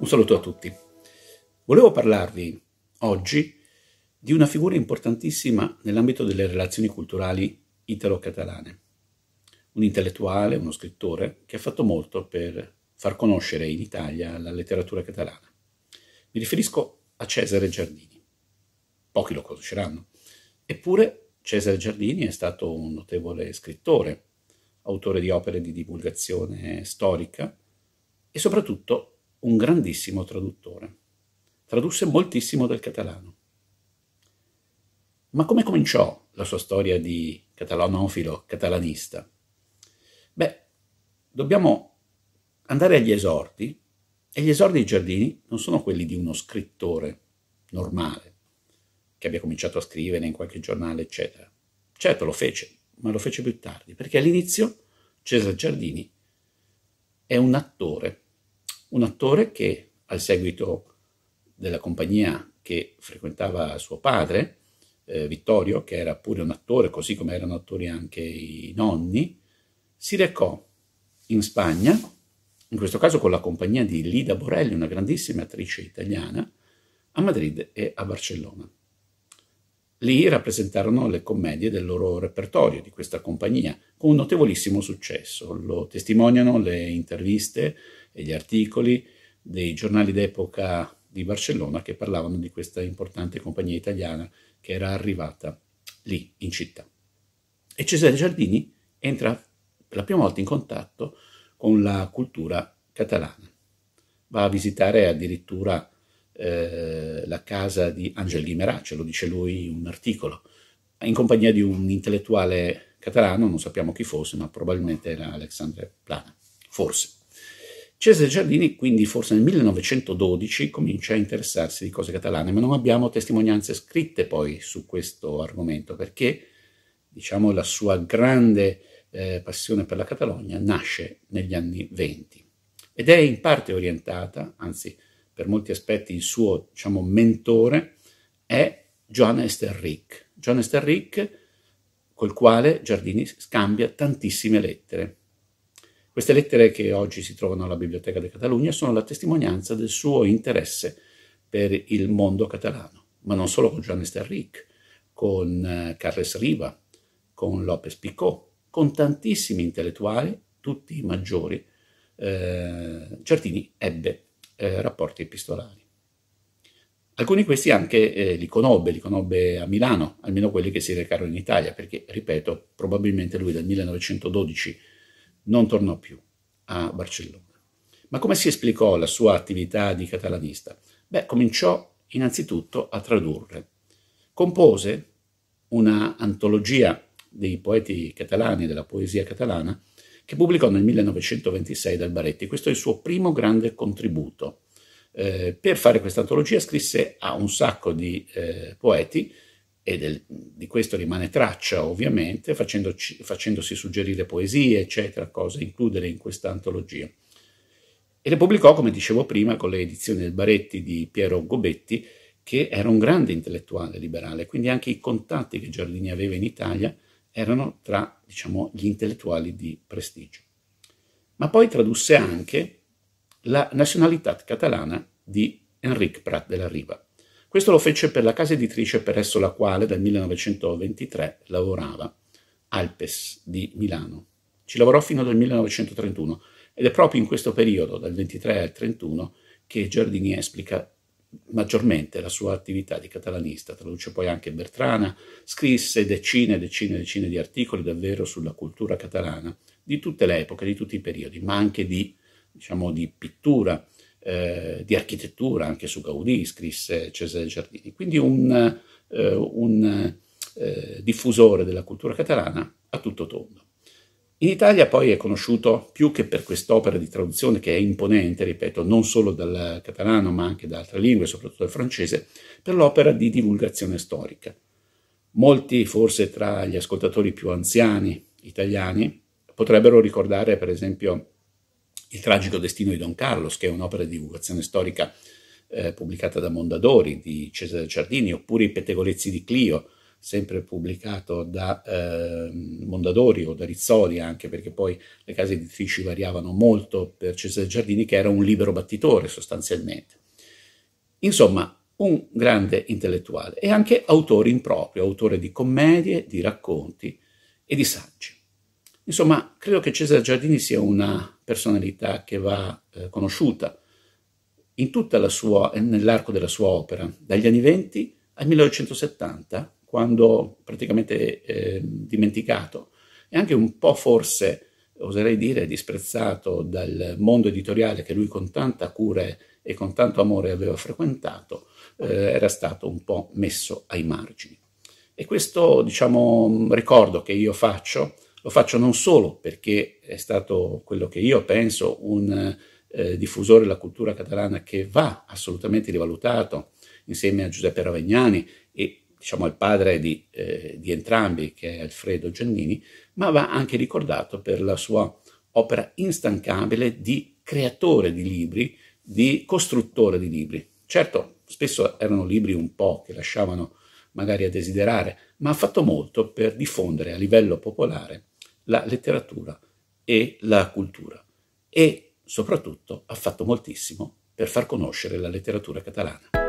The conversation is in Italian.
Un saluto a tutti. Volevo parlarvi oggi di una figura importantissima nell'ambito delle relazioni culturali italo-catalane. Un intellettuale, uno scrittore che ha fatto molto per far conoscere in Italia la letteratura catalana. Mi riferisco a Cesare Giardini. Pochi lo conosceranno. Eppure Cesare Giardini è stato un notevole scrittore, autore di opere di divulgazione storica e soprattutto un grandissimo traduttore. Tradusse moltissimo dal catalano. Ma come cominciò la sua storia di catalanofilo, catalanista? Beh, dobbiamo andare agli esordi e gli esordi di Giardini non sono quelli di uno scrittore normale che abbia cominciato a scrivere in qualche giornale, eccetera. Certo lo fece, ma lo fece più tardi, perché all'inizio Cesare Giardini è un attore un attore che, al seguito della compagnia che frequentava suo padre, eh, Vittorio, che era pure un attore, così come erano attori anche i nonni, si recò in Spagna, in questo caso con la compagnia di Lida Borelli, una grandissima attrice italiana, a Madrid e a Barcellona. Lì rappresentarono le commedie del loro repertorio, di questa compagnia, con un notevolissimo successo. Lo testimoniano le interviste e gli articoli dei giornali d'epoca di Barcellona che parlavano di questa importante compagnia italiana che era arrivata lì in città. E Cesare Giardini entra per la prima volta in contatto con la cultura catalana. Va a visitare addirittura eh, la casa di Angel Guimeraccio, lo dice lui in un articolo, in compagnia di un intellettuale catalano, non sappiamo chi fosse, ma probabilmente era Alexandre Plana, forse. Cesare Giardini quindi forse nel 1912 comincia a interessarsi di cose catalane, ma non abbiamo testimonianze scritte poi su questo argomento, perché diciamo, la sua grande eh, passione per la Catalogna nasce negli anni 20 ed è in parte orientata, anzi per molti aspetti il suo diciamo, mentore, è Johann Esterrick. Johann Esterrick col quale Giardini scambia tantissime lettere. Queste lettere che oggi si trovano alla Biblioteca di Catalogna sono la testimonianza del suo interesse per il mondo catalano, ma non solo con Johannes Terric, con eh, Carles Riva, con López Picot, con tantissimi intellettuali, tutti i maggiori, eh, Giardini ebbe eh, rapporti epistolari. Alcuni di questi anche eh, li conobbe, li conobbe a Milano, almeno quelli che si recarono in Italia, perché, ripeto, probabilmente lui dal 1912 non tornò più a Barcellona. Ma come si esplicò la sua attività di catalanista? Beh, cominciò innanzitutto a tradurre. Compose una antologia dei poeti catalani, della poesia catalana, che pubblicò nel 1926 dal Baretti. Questo è il suo primo grande contributo. Eh, per fare questa antologia scrisse a un sacco di eh, poeti e del, di questo rimane traccia ovviamente, facendosi suggerire poesie, eccetera, cose includere in questa antologia. E le pubblicò, come dicevo prima, con le edizioni del Baretti di Piero Gobetti, che era un grande intellettuale liberale, quindi anche i contatti che Giardini aveva in Italia erano tra diciamo, gli intellettuali di prestigio. Ma poi tradusse anche la nazionalità catalana di Enric Prat della Riva. Questo lo fece per la casa editrice presso la quale dal 1923 lavorava, Alpes di Milano. Ci lavorò fino al 1931 ed è proprio in questo periodo, dal 23 al 31, che Giardini esplica maggiormente la sua attività di catalanista, traduce poi anche Bertrana, scrisse decine e decine e decine di articoli davvero sulla cultura catalana di tutte le epoche, di tutti i periodi, ma anche di, diciamo, di pittura, eh, di architettura, anche su Gaudì scrisse Cesare Giardini. Quindi un, eh, un eh, diffusore della cultura catalana a tutto tondo. In Italia poi è conosciuto più che per quest'opera di traduzione che è imponente, ripeto, non solo dal catalano ma anche da altre lingue, soprattutto dal francese, per l'opera di divulgazione storica. Molti, forse tra gli ascoltatori più anziani italiani, potrebbero ricordare per esempio Il tragico destino di Don Carlos, che è un'opera di divulgazione storica eh, pubblicata da Mondadori, di Cesare Ciardini, oppure I pettegolezzi di Clio, sempre pubblicato da eh, Mondadori o da Rizzoli anche, perché poi le case editrici variavano molto per Cesare Giardini, che era un libero battitore sostanzialmente. Insomma, un grande intellettuale e anche autore in proprio, autore di commedie, di racconti e di saggi. Insomma, credo che Cesare Giardini sia una personalità che va eh, conosciuta nell'arco della sua opera, dagli anni 20 al 1970, quando praticamente eh, dimenticato e anche un po' forse, oserei dire, disprezzato dal mondo editoriale che lui con tanta cura e con tanto amore aveva frequentato, eh, era stato un po' messo ai margini. E questo, diciamo, ricordo che io faccio, lo faccio non solo perché è stato quello che io penso un eh, diffusore della cultura catalana che va assolutamente rivalutato insieme a Giuseppe Ravegnani e diciamo, il padre di, eh, di, entrambi, che è Alfredo Giannini, ma va anche ricordato per la sua opera instancabile di creatore di libri, di costruttore di libri. Certo, spesso erano libri un po' che lasciavano magari a desiderare, ma ha fatto molto per diffondere a livello popolare la letteratura e la cultura e soprattutto ha fatto moltissimo per far conoscere la letteratura catalana.